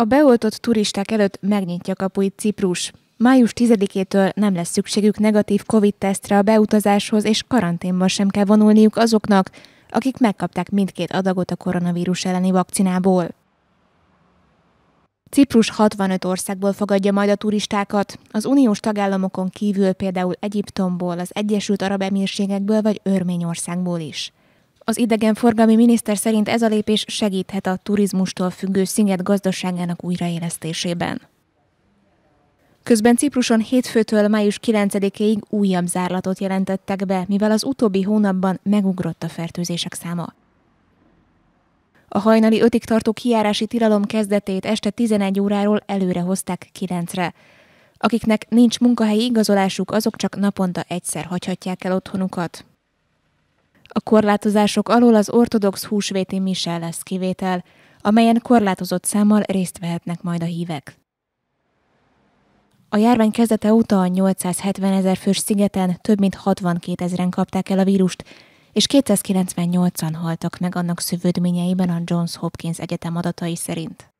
A beoltott turisták előtt megnyitja kapuit Ciprus. Május 10-től nem lesz szükségük negatív COVID-tesztre a beutazáshoz, és karanténba sem kell vonulniuk azoknak, akik megkapták mindkét adagot a koronavírus elleni vakcinából. Ciprus 65 országból fogadja majd a turistákat, az uniós tagállamokon kívül például Egyiptomból, az Egyesült Arab Emírségekből vagy Örményországból is. Az idegenforgalmi miniszter szerint ez a lépés segíthet a turizmustól függő sziget gazdaságának újraélesztésében. Közben Cipruson hétfőtől május 9-ig újabb zárlatot jelentettek be, mivel az utóbbi hónapban megugrott a fertőzések száma. A hajnali ötig tartó kiárási tilalom kezdetét este 11 óráról előre hozták 9-re. Akiknek nincs munkahelyi igazolásuk, azok csak naponta egyszer hagyhatják el otthonukat. A korlátozások alól az ortodox húsvéti mise lesz kivétel, amelyen korlátozott számmal részt vehetnek majd a hívek. A járvány kezdete óta a 870 ezer fős szigeten több mint 62 ezeren kapták el a vírust, és 298-an haltak meg annak szövődményeiben a Johns Hopkins Egyetem adatai szerint.